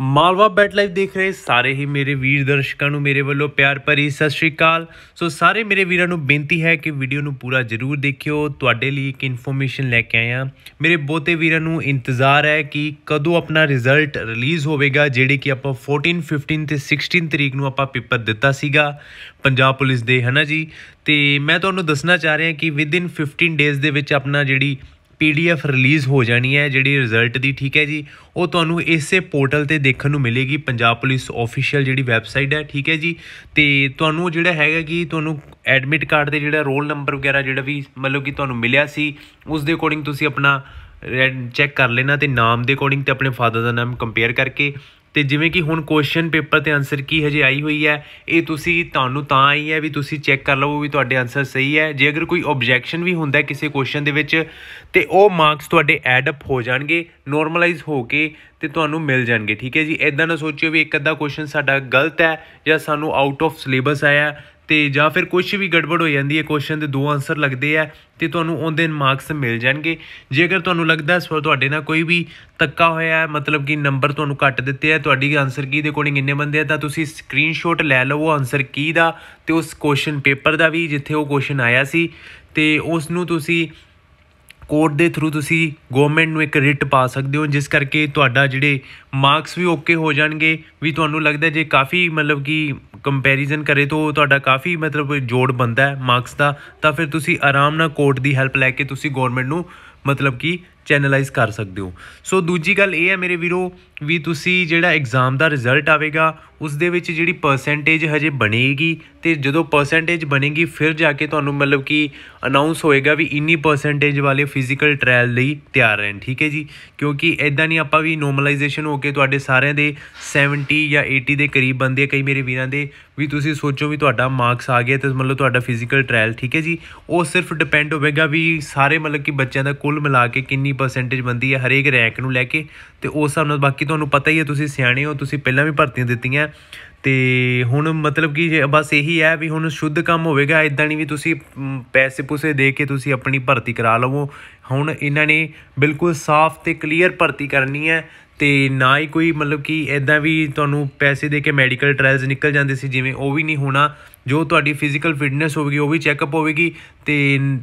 Malwa bat life ਦੇਖ ਰਹੇ ਸਾਰੇ ਹੀ ਮੇਰੇ ਵੀਰ ਦਰਸ਼ਕਾਂ ਨੂੰ ਮੇਰੇ ਵੱਲੋਂ ਪਿਆਰ ਭਰੀ ਸਤਿ ਸ਼੍ਰੀ ਅਕਾਲ ਸੋ ਸਾਰੇ ਮੇਰੇ ਵੀਰਾਂ ਨੂੰ ਬੇਨਤੀ ਹੈ ਕਿ ਵੀਡੀਓ ਨੂੰ ਪੂਰਾ ਜ਼ਰੂਰ ਦੇਖਿਓ ਤੁਹਾਡੇ ਲਈ ਇੱਕ ਇਨਫੋਰਮੇਸ਼ਨ ਲੈ ਕੇ ਆਇਆ ਮੇਰੇ ਬਹੁਤੇ ਵੀਰਾਂ ਨੂੰ ਇੰਤਜ਼ਾਰ ਹੈ ਕਿ ਕਦੋਂ ਆਪਣਾ ਰਿਜ਼ਲਟ ਰਿਲੀਜ਼ ਹੋਵੇਗਾ ਜਿਹੜੇ ਕਿ ਆਪਾਂ 14 15 ਤੇ 16 ਤਰੀਕ ਨੂੰ ਆਪਾਂ ਪੇਪਰ ਦਿੱਤਾ ਸੀਗਾ ਪੰਜਾਬ ਪੁਲਿਸ ਦੇ ਹਨਾ ਜੀ ਤੇ ਮੈਂ ਤੁਹਾਨੂੰ ਦੱਸਣਾ ਚਾਹ ਰਿਹਾ ਕਿ ਵਿਦ ਇਨ 15 ਡੇਜ਼ ਦੇ ਵਿੱਚ ਆਪਣਾ ਜਿਹੜੀ ਪੀਡੀਐਫ ਰਿਲੀਜ਼ ਹੋ ਜਾਣੀ ਹੈ ਜਿਹੜੀ ਰਿਜ਼ਲਟ ਦੀ ਠੀਕ ਹੈ ਜੀ ਉਹ ਤੁਹਾਨੂੰ ਇਸੇ ਪੋਰਟਲ ਤੇ ਦੇਖਣ ਨੂੰ ਮਿਲੇਗੀ ਪੰਜਾਬ ਪੁਲਿਸ ਆਫੀਸ਼ੀਅਲ ਜਿਹੜੀ ਵੈਬਸਾਈਟ ਹੈ ਠੀਕ ਹੈ ਜੀ ਤੇ ਤੁਹਾਨੂੰ ਜਿਹੜਾ ਹੈਗਾ ਕਿ ਤੁਹਾਨੂੰ ਐਡਮਿਟ ਕਾਰਡ ਤੇ ਜਿਹੜਾ ਰੋਲ ਨੰਬਰ ਵਗੈਰਾ ਜਿਹੜਾ ਵੀ ਮਤਲਬ ਕਿ ਤੁਹਾਨੂੰ ਮਿਲਿਆ ਸੀ ਉਸ ਦੇ ਅਕੋਰਡਿੰਗ ਤੁਸੀਂ ਆਪਣਾ ਚੈੱਕ ਕਰ ਲੈਣਾ ਤੇ ਨਾਮ ਦੇ ਅਕੋਰਡਿੰਗ ਤੇ ਆਪਣੇ ਫਾਦਰ ਦਾ ਨਾਮ ਕੰਪੇਅਰ ਕਰਕੇ ਤੇ ਜਿਵੇਂ ਕਿ ਹੁਣ ਕੁਐਸਚਨ ਪੇਪਰ ਤੇ ਆਨਸਰ ਕੀ ਹਜੇ ਆਈ ਹੋਈ ਹੈ ਇਹ ਤੁਸੀਂ ਤੁਹਾਨੂੰ ਤਾਂ ਆਈ ਹੈ ਵੀ ਤੁਸੀਂ ਚੈੱਕ ਕਰ ਲਵੋ ਵੀ ਤੁਹਾਡੇ ਆਨਸਰ ਸਹੀ ਹੈ ਜੇ ਅਗਰ ਕੋਈ ਆਬਜੈਕਸ਼ਨ ਵੀ ਹੁੰਦਾ ਕਿਸੇ ਕੁਐਸਚਨ ਦੇ ਵਿੱਚ ਤੇ ਉਹ ਮਾਰਕਸ ਤੁਹਾਡੇ ਐਡ ਅਪ ਹੋ ਜਾਣਗੇ ਨਾਰਮਲਾਈਜ਼ ਹੋ ਕੇ ਤੇ ਤੁਹਾਨੂੰ ਮਿਲ ਜਾਣਗੇ ਠੀਕ ਹੈ ਜੀ ਐਦਾਂ ਨਾ ਸੋਚਿਓ ਵੀ ਇੱਕ ਅੱਧਾ ਕੁਐਸਚਨ ਸਾਡਾ ਗਲਤ ਹੈ ਜਾਂ ਸਾਨੂੰ ਆਊਟ ਆਫ ਸਿਲੇਬਸ ਆਇਆ ਤੇ ਜਾਂ ਫਿਰ ਕੁਝ ਵੀ ਗੜਬੜ ਹੋ ਜਾਂਦੀ ਹੈ ਕੁਐਸਚਨ ਦੇ ਦੋ ਆਨਸਰ ਲੱਗਦੇ ਆ ਤੇ ਤੁਹਾਨੂੰ ਉਹਦੇ ਮਾਰਕਸ ਮਿਲ ਜਾਣਗੇ ਜੇਕਰ ਤੁਹਾਨੂੰ ਲੱਗਦਾ ਇਸ ਵਾਰ ਤੁਹਾਡੇ ਨਾਲ ਕੋਈ ਵੀ ਤੱਕਾ ਹੋਇਆ ਹੈ ਮਤਲਬ ਕਿ ਨੰਬਰ ਤੁਹਾਨੂੰ ਕੱਟ ਦਿੱਤੇ ਆ ਤੁਹਾਡੀ ਆਨਸਰ ਕੀ ਦੇ ਅਕੋਰਡਿੰਗ ਇੰਨੇ ਬੰਦੇ ਆ ਤਾਂ ਤੁਸੀਂ ਸਕਰੀਨਸ਼ਾਟ ਲੈ ਲਵੋ ਆਨਸਰ ਕੀ ਦਾ ਤੇ ਉਸ ਕੁਐਸਚਨ ਪੇਪਰ ਦਾ ਵੀ ਜਿੱਥੇ ਉਹ ਕੁਐਸਚਨ ਆਇਆ ਸੀ ਤੇ ਉਸ ਨੂੰ ਤੁਸੀਂ ਕੋਰਟ ਦੇ ਥਰੂ ਤੁਸੀਂ ਗਵਰਨਮੈਂਟ ਨੂੰ ਇੱਕ ਰਿਟ ਪਾ ਸਕਦੇ ਹੋ ਜਿਸ ਕਰਕੇ ਤੁਹਾਡਾ ਜਿਹੜੇ ਮਾਰਕਸ ਵੀ ਓਕੇ ਹੋ ਜਾਣਗੇ ਵੀ ਤੁਹਾਨੂੰ ਲੱਗਦਾ ਜੇ ਕਾਫੀ ਮਤਲਬ ਕਿ ਕੰਪੈਰੀਜ਼ਨ ਕਰੇ ਤਾਂ ਤੁਹਾਡਾ ਕਾਫੀ ਮਤਲਬ ਜੋੜ ਬੰਦਾ ਹੈ ਮਾਰਕਸ ਦਾ ਤਾਂ ਫਿਰ ਤੁਸੀਂ ਆਰਾਮ ਨਾਲ ਕੋਰਟ ਦੀ ਹੈਲਪ ਲੈ ਕੇ ਤੁਸੀਂ ਗਵਰਨਮੈਂਟ ਨੂੰ ਮਤਲਬ ਕਿ ਚੈਨਲਾਈਜ਼ ਕਰ ਸਕਦੇ ਹੋ ਸੋ ਦੂਜੀ ਗੱਲ ਇਹ ਹੈ ਮੇਰੇ ਵੀਰੋ ਵੀ ਤੁਸੀਂ ਜਿਹੜਾ ਐਗਜ਼ਾਮ ਦਾ ਰਿਜ਼ਲਟ ਆਵੇਗਾ ਉਸ ਦੇ ਵਿੱਚ ਜਿਹੜੀ ਪਰਸੈਂਟੇਜ ਹਜੇ ਬਣੇਗੀ ਤੇ ਜਦੋਂ ਪਰਸੈਂਟੇਜ ਬਣੇਗੀ ਫਿਰ ਜਾ ਕੇ ਤੁਹਾਨੂੰ ਮਤਲਬ ਕਿ ਅਨਾਉਂਸ ਹੋਏਗਾ ਵੀ ਇੰਨੀ ਪਰਸੈਂਟੇਜ ਵਾਲੇ ਫਿਜ਼ੀਕਲ ਟ੍ਰਾਇਲ ਲਈ ਤਿਆਰ ਰਹਿਣ ਠੀਕ ਹੈ ਜੀ ਕਿਉਂਕਿ ਐਦਾਂ ਨਹੀਂ ਆਪਾਂ ਵੀ ਨੋਰਮਲਾਈਜੇਸ਼ਨ ਹੋ ਕੇ ਤੁਹਾਡੇ ਸਾਰਿਆਂ ਦੇ 70 ਜਾਂ 80 ਦੇ ਕਰੀਬ ਬੰਦੇ ਕਈ ਮੇਰੇ ਵੀਰਾਂ ਦੇ ਵੀ ਤੁਸੀਂ ਸੋਚੋ ਵੀ ਤੁਹਾਡਾ ਮਾਰਕਸ ਆ ਗਿਆ ਤੇ ਮਤਲਬ ਤੁਹਾਡਾ ਫਿਜ਼ੀਕਲ ਟ੍ਰਾਇਲ ਠੀਕ ਹੈ ਜੀ ਉਹ ਸਿਰਫ ਡਿਪੈਂਡ ਹੋਵੇਗਾ ਵੀ ਸਾਰੇ ਮਤਲਬ ਕਿ ਬੱਚਿਆਂ ਦਾ ਕੁੱਲ ਮਿਲਾ ਕੇ ਕਿੰਨੀ ਪਰਸੈਂਟੇਜ ਬੰਦੀ ਹੈ ਹਰੇਕ ਰੈਂਕ ਨੂੰ ਲੈ ਕੇ ਤੇ ਉਸ ਹਿਸਾਬ ਨਾਲ ਬਾਕੀ ਤੁਹਾਨੂੰ ਪਤਾ ਹੀ ਹੈ ਤੁਸੀਂ ਸਿਆਣੇ ਹੋ ਤੁਸੀਂ ਪਹਿਲਾਂ ਵੀ ਭਰਤੀਆਂ ਦਿੱਤੀਆਂ ਤੇ ਹੁਣ ਮਤਲਬ ਕਿ ਜੇ ਬਸ ਇਹੀ ਹੈ ਵੀ ਹੁਣ ਸ਼ੁੱਧ ਕੰਮ ਹੋਵੇਗਾ ਇਦਾਂ ਨਹੀਂ ਵੀ ਤੁਸੀਂ ਪੈਸੇ ਪੂਸੇ ਦੇ ਕੇ ਤੁਸੀਂ ਆਪਣੀ ਭਰਤੀ ਕਰਾ ਲਵੋ ਹੁਣ ਇਹਨਾਂ ਨੇ ਬਿਲਕੁਲ ਸਾਫ਼ ਤੇ ਕਲੀਅਰ ਭਰਤੀ ਕਰਨੀ ਹੈ ਤੇ ਨਾ ਹੀ ਕੋਈ ਮਤਲਬ ਕਿ ਇਦਾਂ ਵੀ ਤੁਹਾਨੂੰ ਪੈਸੇ ਦੇ ਕੇ ਮੈਡੀਕਲ ਟ੍ਰਾਇਲਸ ਨਿਕਲ ਜਾਂਦੇ ਸੀ ਜਿਵੇਂ ਉਹ ਵੀ ਨਹੀਂ ਹੋਣਾ ਜੋ ਤੁਹਾਡੀ ਫਿਜ਼ੀਕਲ ਫਿਟਨੈਸ ਹੋਵੇਗੀ ਉਹ ਵੀ ਚੈੱਕਅਪ ਹੋਵੇਗੀ ਤੇ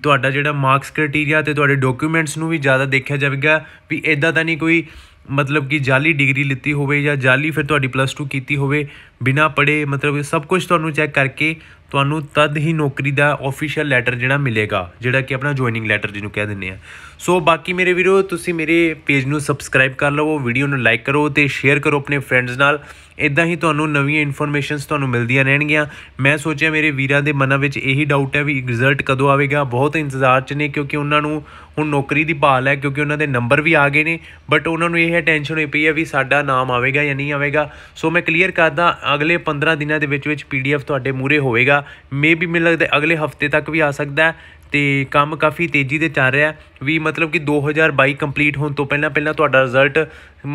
ਤੁਹਾਡਾ ਜਿਹੜਾ ਮਾਰਕਸ ਕ੍ਰਾਈਟੇਰੀਆ ਤੇ ਤੁਹਾਡੇ ਡਾਕੂਮੈਂਟਸ ਨੂੰ ਵੀ ਜ਼ਿਆਦਾ ਦੇਖਿਆ ਜਾਵੇਗਾ ਵੀ ਇਦਾਂ ਤਾਂ ਨਹੀਂ ਕੋਈ ਮਤਲਬ ਕਿ ਜਾਲੀ ਡਿਗਰੀ ਲਿੱਤੀ ਹੋਵੇ ਜਾਂ ਜਾਲੀ ਫਿਰ ਤੁਹਾਡੀ ਪਲੱਸ 2 ਕੀਤੀ ਹੋਵੇ ਬਿਨਾ ਪੜੇ ਮਤਲਬ ਸਭ ਕੁਝ ਤੁਹਾਨੂੰ ਚੈੱਕ ਕਰਕੇ ਤੁਹਾਨੂੰ ਤਦ ਹੀ ਨੌਕਰੀ ਦਾ ਅਫੀਸ਼ੀਅਲ ਲੈਟਰ ਜਿਹੜਾ ਮਿਲੇਗਾ ਜਿਹੜਾ ਕਿ ਆਪਣਾ ਜੁਆਇਨਿੰਗ ਲੈਟਰ ਜਿਹਨੂੰ ਕਹਿ ਦਿੰਦੇ ਆ ਸੋ ਬਾਕੀ ਮੇਰੇ ਵੀਰੋ ਤੁਸੀਂ ਮੇਰੇ ਪੇਜ ਨੂੰ ਸਬਸਕ੍ਰਾਈਬ ਕਰ ਲਵੋ ਵੀਡੀਓ ਨੂੰ ਲਾਈਕ ਕਰੋ ਤੇ ਸ਼ੇਅਰ ਕਰੋ ਆਪਣੇ ਫਰੈਂਡਸ ਨਾਲ ਇਦਾਂ ਹੀ ਤੁਹਾਨੂੰ ਨਵੀਆਂ ਇਨਫੋਰਮੇਸ਼ਨਸ ਤੁਹਾਨੂੰ ਮਿਲਦੀਆਂ ਰਹਿਣਗੀਆਂ ਮੈਂ ਸੋਚਿਆ ਮੇਰੇ ਵੀਰਾਂ ਦੇ ਮਨਾਂ ਵਿੱਚ ਇਹੀ ਡਾਊਟ ਹੈ ਵੀ ਰਿਜ਼ਲਟ ਕਦੋਂ ਆਵੇਗਾ ਬਹੁਤ ਇੰਤਜ਼ਾਰ 'ਚ ਨੇ ਕਿਉਂਕਿ ਉਹਨਾਂ ਨੂੰ ਹੁਣ ਨੌਕਰੀ ਦੀ ਭਾਲ ਹੈ ਕਿਉਂਕਿ ਉਹਨਾਂ ਦੇ ਨੰਬਰ ਵੀ ਆ ਗਏ ਨੇ ਬਟ ਉਹਨਾਂ ਨੂੰ ਇਹ ਹੈ ਟੈਨਸ਼ਨ ਹੋਈ ਪਈ ਹੈ ਵੀ ਸਾਡਾ ਨਾਮ ਆਵੇਗਾ ਜਾਂ ਨਹੀਂ ਆਵੇਗਾ ਸੋ ਮੈਂ ਕਲੀਅਰ ਕਰਦਾ ਅਗਲੇ 15 ਦਿਨਾਂ ਦੇ ਵਿੱਚ ਵਿੱਚ ਪੀਡੀਐਫ ਤੁਹਾਡੇ ਮੂਰੇ ਹੋਵੇਗਾ ਜਾਂ ਮੇ ਵੀ ਮੈਨੂੰ ਲੱਗਦਾ ਅਗਲੇ ਹਫਤੇ ਤੱਕ ਵੀ ਆ ਸਕਦਾ ਤੇ ਕੰਮ ਕਾਫੀ ਤੇਜ਼ੀ ਦੇ ਚੱਲ ਰਿਹਾ ਵੀ ਮਤਲਬ ਕਿ 2022 ਕੰਪਲੀਟ ਹੋਣ ਤੋਂ ਪਹਿਲਾਂ ਪਹਿਲਾਂ ਤੁਹਾਡਾ ਰਿਜ਼ਲਟ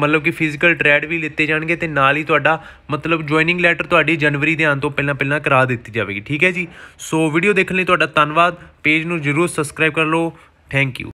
ਮਤਲਬ ਕਿ ਫਿਜ਼ੀਕਲ ਟ੍ਰੈਡ ਵੀ ਲਿੱਤੇ ਜਾਣਗੇ ਤੇ ਨਾਲ ਹੀ ਤੁਹਾਡਾ ਮਤਲਬ ਜੁਆਇਨਿੰਗ ਲੈਟਰ ਤੁਹਾਡੀ ਜਨਵਰੀ ਦੇ ਆਉਣ ਤੋਂ ਪਹਿਲਾਂ ਪਹਿਲਾਂ ਕਰਾ ਦਿੱਤੀ ਜਾਵੇਗੀ ਠੀਕ ਹੈ ਜੀ ਸੋ ਵੀਡੀਓ ਦੇਖਣ ਲਈ ਤੁਹਾਡਾ ਧੰਨਵਾਦ ਪੇਜ ਨੂੰ ਜਰੂਰ ਸਬਸਕ੍ਰਾਈਬ ਕਰ ਲਓ ਥੈਂਕ ਯੂ